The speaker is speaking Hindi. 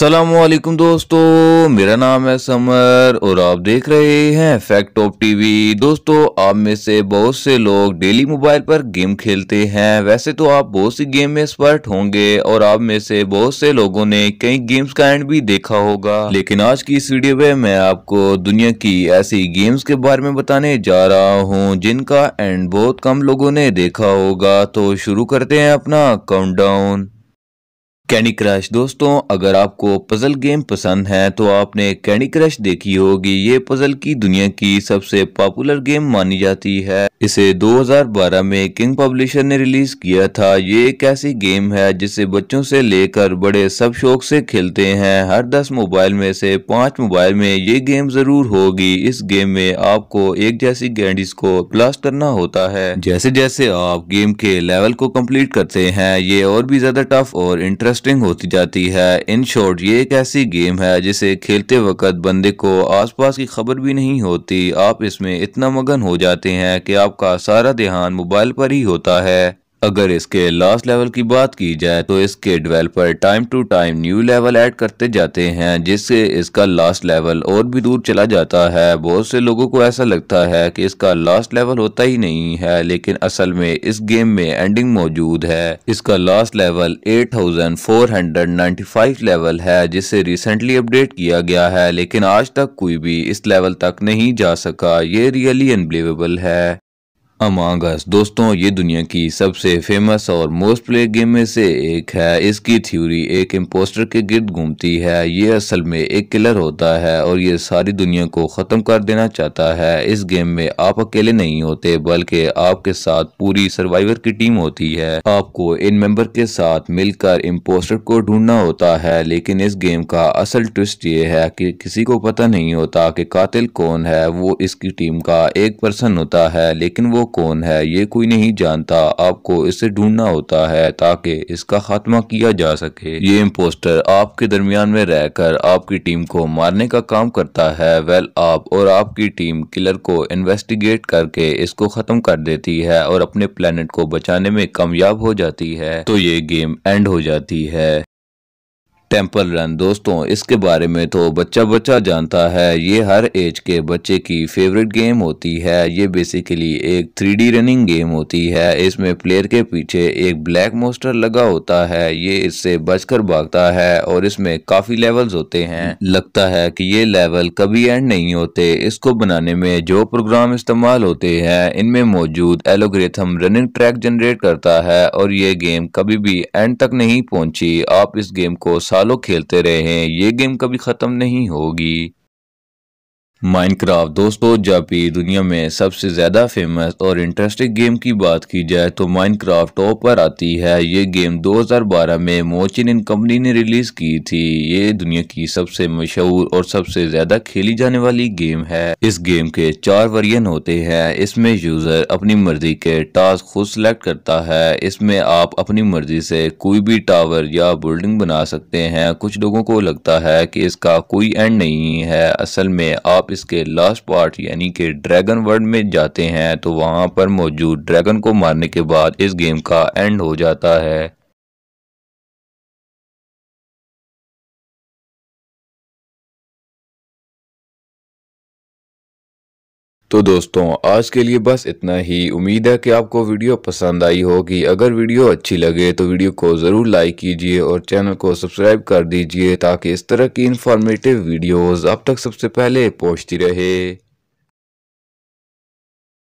असलम दोस्तों मेरा नाम है समर और आप देख रहे हैं फैक्ट टॉप टीवी दोस्तों आप में से बहुत से लोग डेली मोबाइल पर गेम खेलते हैं वैसे तो आप बहुत सी गेम में एक्सपर्ट होंगे और आप में से बहुत से लोगों ने कई गेम्स का एंड भी देखा होगा लेकिन आज की इस वीडियो में मैं आपको दुनिया की ऐसी गेम्स के बारे में बताने जा रहा हूँ जिनका एंड बहुत कम लोगों ने देखा होगा तो शुरू करते हैं अपना काउंट कैंडी क्रश दोस्तों अगर आपको पजल गेम पसंद है तो आपने कैंडी क्रश देखी होगी ये पजल की दुनिया की सबसे पॉपुलर गेम मानी जाती है इसे 2012 में किंग पब्लिशर ने रिलीज किया था ये एक ऐसी गेम है जिसे बच्चों से लेकर बड़े सब शौक से खेलते हैं हर 10 मोबाइल में से पांच मोबाइल में ये गेम जरूर होगी इस गेम में आपको एक जैसी गैंडीज को ब्लास्ट करना होता है जैसे जैसे आप गेम के लेवल को कम्प्लीट करते हैं ये और भी ज्यादा टफ और इंटरेस्ट इंटरेस्टिंग होती जाती है इन शॉर्ट ये एक ऐसी गेम है जिसे खेलते वक्त बंदे को आसपास की खबर भी नहीं होती आप इसमें इतना मगन हो जाते हैं कि आपका सारा ध्यान मोबाइल पर ही होता है अगर इसके लास्ट लेवल की बात की जाए तो इसके developer time to time new level add करते जाते हैं जिससे इसका लास्ट लेवल और भी दूर चला जाता है बहुत से लोगों को ऐसा लगता है कि इसका लास्ट लेवल होता ही नहीं है लेकिन असल में इस गेम में एंडिंग मौजूद है इसका लास्ट लेवल 8495 लेवल है जिसे रिसेंटली अपडेट किया गया है लेकिन आज तक कोई भी इस लेवल तक नहीं जा सका ये रियली अनबिलीवेबल है अमांगस दोस्तों ये दुनिया की सबसे फेमस और मोस्ट प्ले गेम में से एक है इसकी थ्योरी एक इम्पोस्टर के गिर्द घूमती है ये असल में एक किलर होता है और ये सारी दुनिया को ख़त्म कर देना चाहता है इस गेम में आप अकेले नहीं होते बल्कि आपके साथ पूरी सर्वाइवर की टीम होती है आपको इन मेंबर के साथ मिलकर इम्पोस्टर को ढूंढना होता है लेकिन इस गेम का असल ट्विस्ट ये है कि किसी को पता नहीं होता कि कातिल कौन है वो इसकी टीम का एक पर्सन होता है लेकिन वो कौन है ये कोई नहीं जानता आपको इसे ढूंढना होता है ताकि इसका खात्मा किया जा सके ये इम्पोस्टर आपके दरमियान में रहकर आपकी टीम को मारने का काम करता है वेल आप और आपकी टीम किलर को इन्वेस्टिगेट करके इसको खत्म कर देती है और अपने प्लेनेट को बचाने में कामयाब हो जाती है तो ये गेम एंड हो जाती है टेम्पल रन दोस्तों इसके बारे में तो बच्चा बच्चा जानता है ये हर एज के बच्चे की फेवरेट गेम होती है ये बेसिकली एक थ्री रनिंग गेम होती है इसमें प्लेयर के पीछे एक ब्लैक मोस्टर लगा होता है ये इससे बचकर भागता है और इसमें काफ़ी लेवल्स होते हैं लगता है कि ये लेवल कभी एंड नहीं होते इसको बनाने में जो प्रोग्राम इस्तेमाल होते हैं इनमें मौजूद एलोग्रेथम रनिंग ट्रैक जनरेट करता है और ये गेम कभी भी एंड तक नहीं पहुंची आप इस गेम को सालों खेलते रहे हैं ये गेम कभी ख़त्म नहीं होगी माइनक्राफ्ट दोस्तों जब भी दुनिया में सबसे ज़्यादा फेमस और इंटरेस्टिंग गेम की बात की जाए तो माइनक्राफ्ट टॉप पर आती है ये गेम 2012 में मोचिन इन कंपनी ने रिलीज़ की थी ये दुनिया की सबसे मशहूर और सबसे ज़्यादा खेली जाने वाली गेम है इस गेम के चार वर्यन होते हैं इसमें यूज़र अपनी मर्जी के टास्क खुद सेलेक्ट करता है इसमें आप अपनी मर्जी से कोई भी टावर या बिल्डिंग बना सकते हैं कुछ लोगों को लगता है की इसका कोई एंड नहीं है असल में आप आप इसके लास्ट पार्ट यानी कि ड्रैगन वर्ल्ड में जाते हैं तो वहां पर मौजूद ड्रैगन को मारने के बाद इस गेम का एंड हो जाता है तो दोस्तों आज के लिए बस इतना ही उम्मीद है कि आपको वीडियो पसंद आई होगी अगर वीडियो अच्छी लगे तो वीडियो को ज़रूर लाइक कीजिए और चैनल को सब्सक्राइब कर दीजिए ताकि इस तरह की इन्फॉर्मेटिव वीडियोस आप तक सबसे पहले पहुंचती रहे